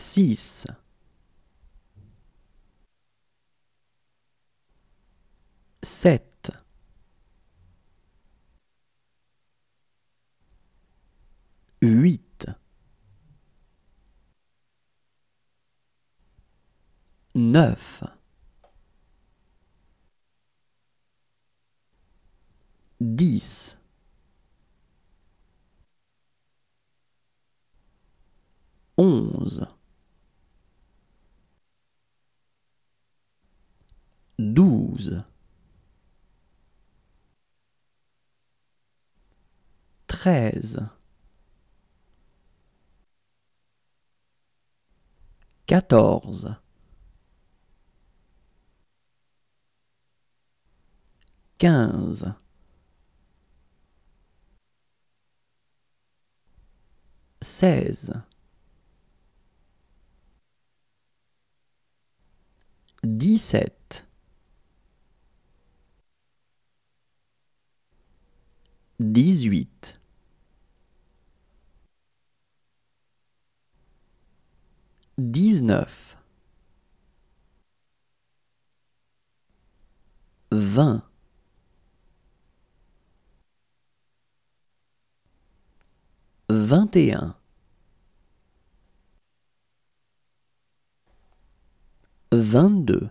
6 7 8 9 10 11 13. 14. 15. 16. 17. 18 19 20 21 22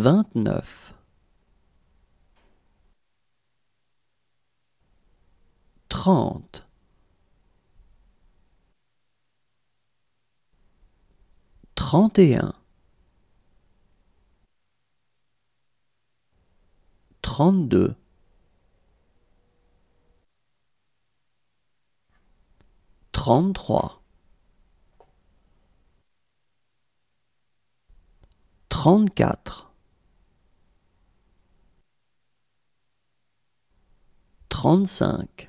29 30 31 32 33 34 35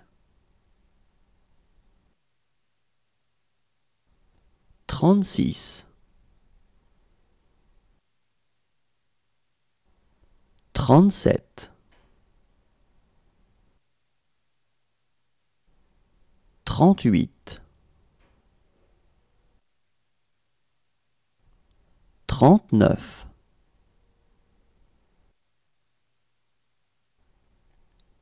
36 37 38 39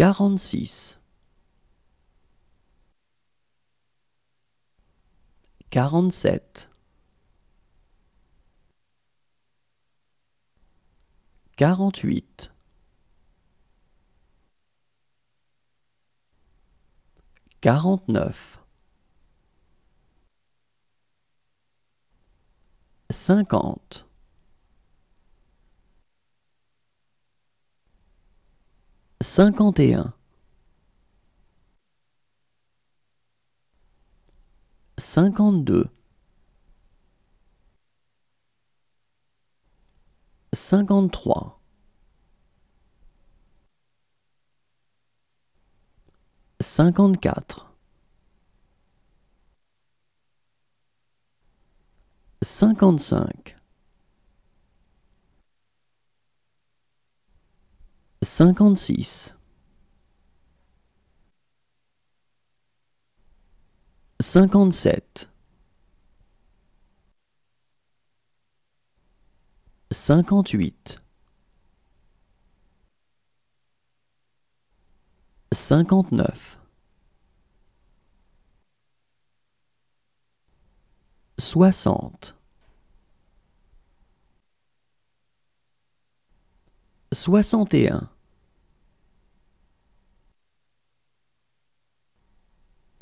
46 47 48 49 50 51 52 53 54 55 56 57 58 59 60 61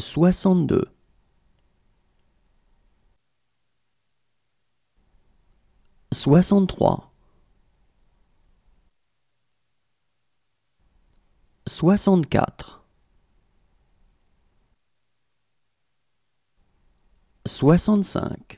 62 63 64 65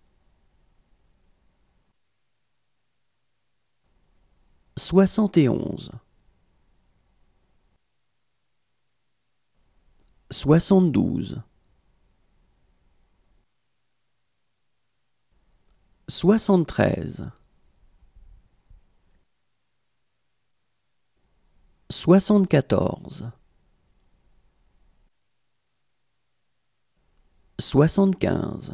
soixante et onze, soixante-douze, soixante-treize, soixante-quatorze, soixante-quinze.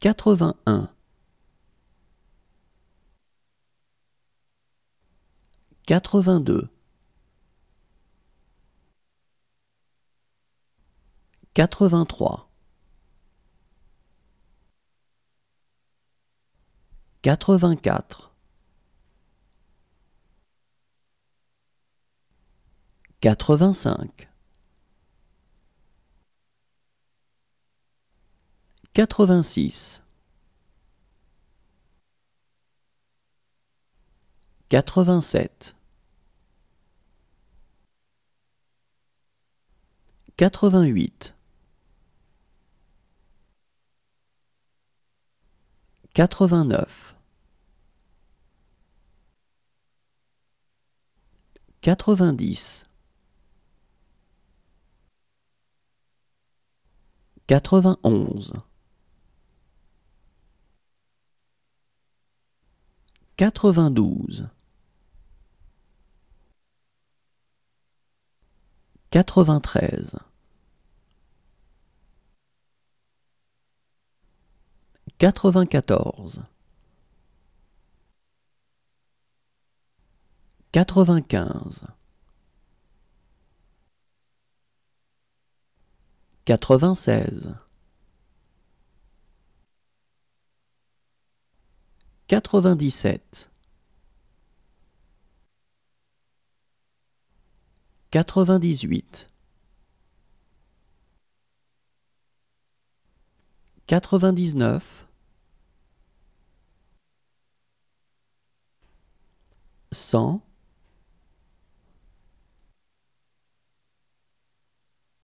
81 82 83 84 85 86 87 88 89 90 91 92 93 94 95 96 97 98 99 100